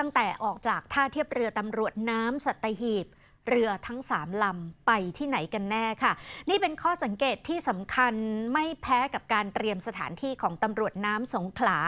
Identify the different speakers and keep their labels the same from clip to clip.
Speaker 1: ตั้งแต่ออกจากท่าเทียบเรือตำรวจน้ำสัตหีบเรือทั้งสามลำไปที่ไหนกันแน่ค่ะ นี่เป็นข้อสังเกตที่สำคัญไม่แพ้กับการเตรียมสถานที่ของตำรวจน้ำสงขลา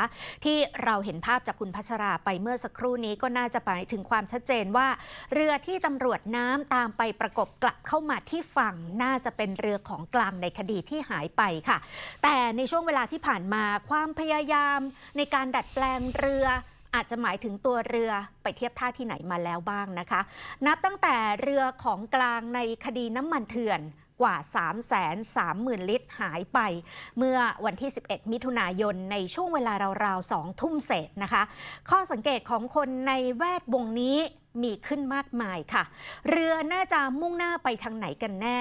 Speaker 1: ที่เราเห็นภาพจากคุณพัชราไปเมื่อสักครู่นี้ก็น่าจะไปถึงความชัดเจนว่าเรือที่ตำรวจน้ำตามไปประกบกลับเข้ามาที่ฝั่งน่าจะเป็นเรือของกลางในคดีที่หายไปค่ะ แต่ในช่วงเวลาที่ผ่านมาความพยายาม ในการดัดแปลงเรืออาจจะหมายถึงตัวเรือไปเทียบท่าที่ไหนมาแล้วบ้างนะคะ นับตั้งแต่เรือของกลางในคดีน้ำมันเถื่อนกว่า 330,000 ลิตรหายไป เมื่อวันที่ 11 มิถุนายนในช่วงเวลาราวๆ2ทุ่มเศษนะคะ ข้อสังเกตของคนในแวดวงนี้มีขึ้นมากมายค่ะ เรือน่าจะมุ่งหน้าไปทางไหนกันแน่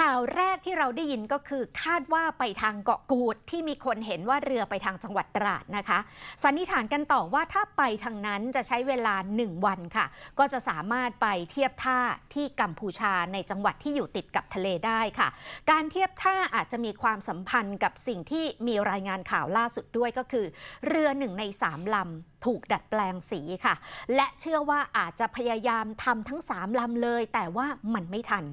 Speaker 1: ข่าวแรกที่เราได้ยินก็คือคาดว่าไปทางเกาะกูดที่มีคนเห็นว่าเรือไปทางจังหวัดตราดนะคะสันนิษฐานกันต่อว่าถ้าไปทางนั้นจะใช้เวลา 1 วันค่ะ ก็จะสามารถไปเทียบท่าที่กัมพูชาในจังหวัดที่อยู่ติดกับทะเลได้ค่ะ การเทียบท่าอาจจะมีความสัมพันธ์กับสิ่งที่มีรายงานข่าวล่าสุดด้วยก็คือ เรือหนึ่งในสามลำถูกดัดแปลงสีค่ะ และเชื่อว่าอาจจะพยายามทำทั้ง 3ลำเลย แต่ว่ามันไม่ทัน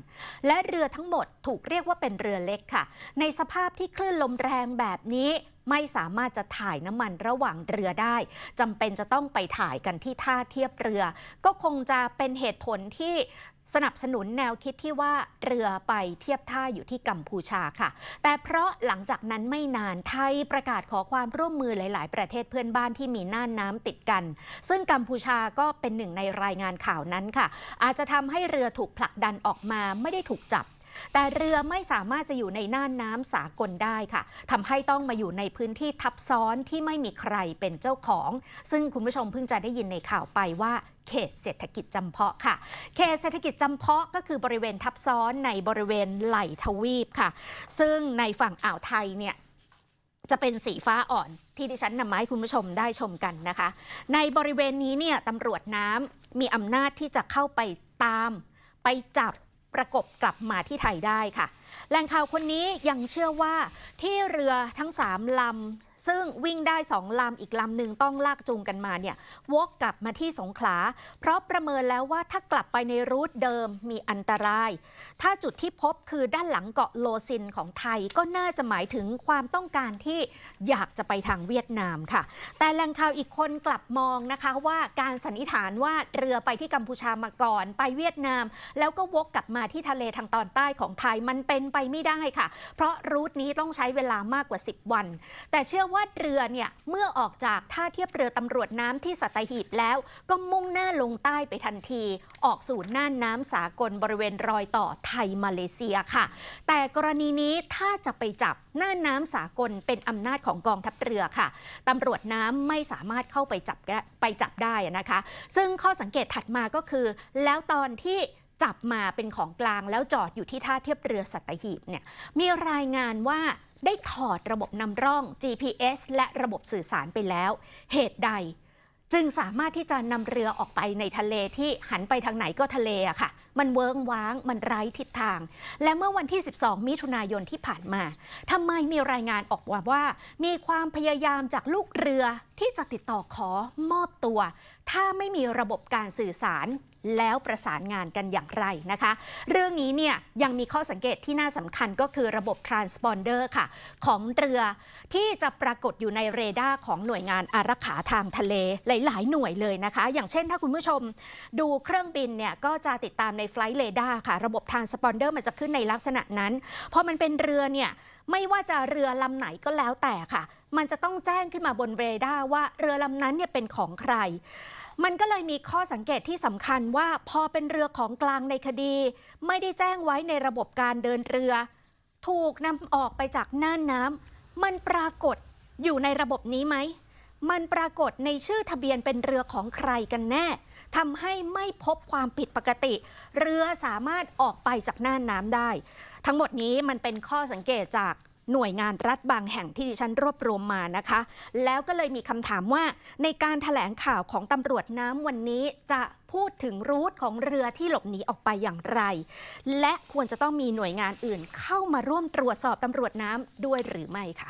Speaker 1: และเรือทั้งหมดถูกเรียกว่าเป็นเรือเล็กค่ะ ในสภาพที่คลื่นลมแรงแบบนี้ไม่สามารถจะถ่ายน้ำมันระหว่างเรือได้จำเป็นจะต้องไปถ่ายกันที่ท่าเทียบเรือ ก็คงจะเป็นเหตุผลที่สนับสนุนแนวคิดที่ว่าเรือไปเทียบท่าอยู่ที่กัมพูชาค่ะ แต่เพราะหลังจากนั้นไม่นานไทยประกาศขอความร่วมมือหลายๆ ประเทศเพื่อนบ้านที่มีน่านน้ำติดกัน ซึ่งกัมพูชาก็เป็นหนึ่งในรายงานข่าวนั้นค่ะ อาจจะทำให้เรือถูกผลักดันออกมาไม่ได้ถูกจับแต่เรือไม่สามารถจะอยู่ในน่านน้ำสากลได้ค่ะ ทำให้ต้องมาอยู่ในพื้นที่ทับซ้อนที่ไม่มีใครเป็นเจ้าของ ซึ่งคุณผู้ชมเพิ่งจะได้ยินในข่าวไปว่าเขตเศรษฐกิจจำเพาะค่ะ เขตเศรษฐกิจจำเพาะก็คือบริเวณทับซ้อนในบริเวณไหลทวีปค่ะ ซึ่งในฝั่งอ่าวไทยเนี่ยจะเป็นสีฟ้าอ่อนที่ดิฉันนำมาให้คุณผู้ชมได้ชมกันนะคะ ในบริเวณนี้เนี่ยตำรวจน้ำมีอำนาจที่จะเข้าไปตามไปจับประกบกลับมาที่ไทยได้ค่ะแหล่งข่าวคนนี้ยังเชื่อว่าที่เรือทั้งสามลำซึ่งวิ่งได้สองลำ อีกลำหนึ่งต้องลากจูงกันมาเนี่ยวกกลับมาที่สงขลา เพราะประเมินแล้วว่าถ้ากลับไปในรูทเดิมมีอันตราย ถ้าจุดที่พบคือด้านหลังเกาะโลซินของไทย ก็น่าจะหมายถึงความต้องการที่อยากจะไปทางเวียดนามค่ะ แต่แรงข่าวอีกคนกลับมองนะคะว่าการสันนิษฐานว่าเรือไปที่กัมพูชามาก่อนไปเวียดนาม แล้วก็วกกลับมาที่ทะเลทางตอนใต้ของไทยมันเป็นไปไม่ได้ค่ะ เพราะรูทนี้ต้องใช้เวลามากกว่า 10 วัน แต่เชื่อว่าเรือเนี่ยเมื่อออกจากท่าเทียบเรือตำรวจน้ำที่สัตหีบแล้ว ก็มุ่งหน้าลงใต้ไปทันที ออกสู่น่านน้ำสากลบริเวณรอยต่อไทยมาเลเซียค่ะ แต่กรณีนี้ถ้าจะไปจับน่านน้ำสากลเป็นอำนาจของกองทัพเรือค่ะตำรวจน้ำไม่สามารถเข้าไปจับไปจับได้นะคะ ซึ่งข้อสังเกตถัดมาก็คือ แล้วตอนที่จับมาเป็นของกลางแล้วจอดอยู่ที่ท่าเทียบเรือสัตหีบเนี่ยมีรายงานว่าได้ถอดระบบนำร่อง GPS และระบบสื่อสารไปแล้ว เหตุใด จึงสามารถที่จะนำเรือออกไปในทะเลที่หันไปทางไหนก็ทะเลอะค่ะ มันเวิงว้าง มันไร้ทิศทาง และเมื่อวันที่ 12 มิถุนายนที่ผ่านมา ทำไมมีรายงานออกมาว่า มีความพยายามจากลูกเรือที่จะติดต่อขอมอบตัว ถ้าไม่มีระบบการสื่อสารแล้วประสานงานกันอย่างไรนะคะ เรื่องนี้เนี่ยยังมีข้อสังเกตที่น่าสำคัญก็คือระบบทรานสปอนเดอร์ค่ะ ของเรือที่จะปรากฏอยู่ในเรดาร์ของหน่วยงานอารักขาทางทะเลหลายๆหน่วยเลยนะคะ อย่างเช่นถ้าคุณผู้ชมดูเครื่องบินเนี่ย ก็จะติดตามในไฟล์เรดาร์ค่ะ ระบบทานสปอนเดอร์มันจะขึ้นในลักษณะนั้นพอมันเป็นเรือเนี่ย ไม่ว่าจะเรือลำไหนก็แล้วแต่ค่ะมันจะต้องแจ้งขึ้นมาบนเรดาร์ว่าเรือลำนั้นเนี่ยเป็นของใคร มันก็เลยมีข้อสังเกตที่สำคัญว่า พอเป็นเรือของกลางในคดี ไม่ได้แจ้งไว้ในระบบการเดินเรือ ถูกนำออกไปจากน่านน้ำมันปรากฏอยู่ในระบบนี้ไหมมันปรากฏในชื่อทะเบียนเป็นเรือของใครกันแน่ทำให้ไม่พบความผิดปกติ เรือสามารถออกไปจากน่านน้ำได้ ทั้งหมดนี้มันเป็นข้อสังเกตจากหน่วยงานรัฐบางแห่งที่ดิฉันรวบรวมมานะคะ แล้วก็เลยมีคำถามว่า ในการถแถลงข่าวของตำรวจน้ำวันนี้จะพูดถึงรูทของเรือที่หลบหนีออกไปอย่างไร และควรจะต้องมีหน่วยงานอื่น เข้ามาร่วมตรวจสอบตำรวจน้ำด้วยหรือไม่ค่ะ